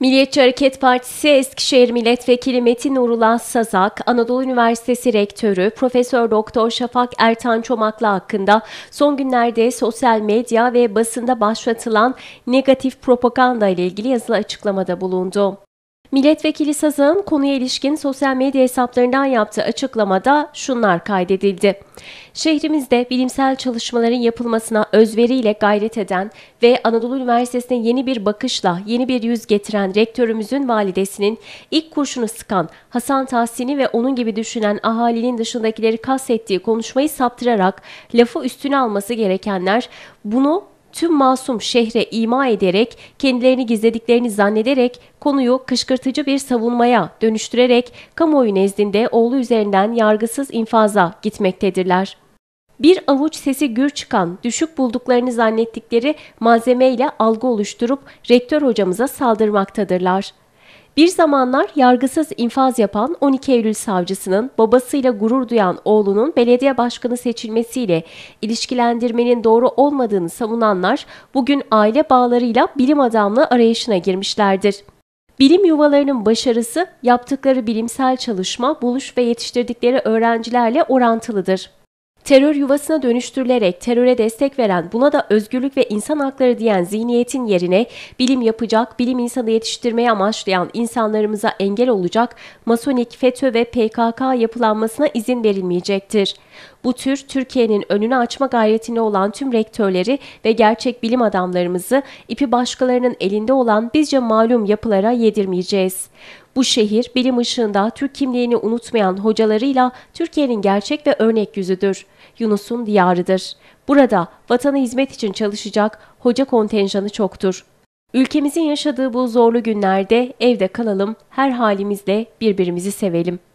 Milliyetçi Hareket Partisi Eskişehir Milletvekili Metin Nurullah Sazak, Anadolu Üniversitesi Rektörü Profesör Doktor Şafak Ertan Çomaklı hakkında son günlerde sosyal medya ve basında başlatılan negatif propaganda ile ilgili yazılı açıklamada bulundu. Milletvekili Sazan konuya ilişkin sosyal medya hesaplarından yaptığı açıklamada şunlar kaydedildi. Şehrimizde bilimsel çalışmaların yapılmasına özveriyle gayret eden ve Anadolu Üniversitesi'ne yeni bir bakışla yeni bir yüz getiren rektörümüzün validesinin ilk kurşunu sıkan Hasan Tahsin'i ve onun gibi düşünen ahalinin dışındakileri kastettiği konuşmayı saptırarak lafı üstüne alması gerekenler bunu tüm masum şehre ima ederek, kendilerini gizlediklerini zannederek konuyu kışkırtıcı bir savunmaya dönüştürerek kamuoyu nezdinde oğlu üzerinden yargısız infaza gitmektedirler. Bir avuç sesi gür çıkan, düşük bulduklarını zannettikleri malzemeyle algı oluşturup rektör hocamıza saldırmaktadırlar. Bir zamanlar yargısız infaz yapan 12 Eylül savcısının babasıyla gurur duyan oğlunun belediye başkanı seçilmesiyle ilişkilendirmenin doğru olmadığını savunanlar bugün aile bağlarıyla bilim adamlığı arayışına girmişlerdir. Bilim yuvalarının başarısı yaptıkları bilimsel çalışma, buluş ve yetiştirdikleri öğrencilerle orantılıdır terör yuvasına dönüştürülerek teröre destek veren buna da özgürlük ve insan hakları diyen zihniyetin yerine bilim yapacak, bilim insanı yetiştirmeye amaçlayan insanlarımıza engel olacak Masonik, FETÖ ve PKK yapılanmasına izin verilmeyecektir. Bu tür Türkiye'nin önünü açma gayretine olan tüm rektörleri ve gerçek bilim adamlarımızı ipi başkalarının elinde olan bizce malum yapılara yedirmeyeceğiz. Bu şehir bilim ışığında Türk kimliğini unutmayan hocalarıyla Türkiye'nin gerçek ve örnek yüzüdür. Yunus'un diyarıdır. Burada vatanı hizmet için çalışacak hoca kontenjanı çoktur. Ülkemizin yaşadığı bu zorlu günlerde evde kalalım, her halimizle birbirimizi sevelim.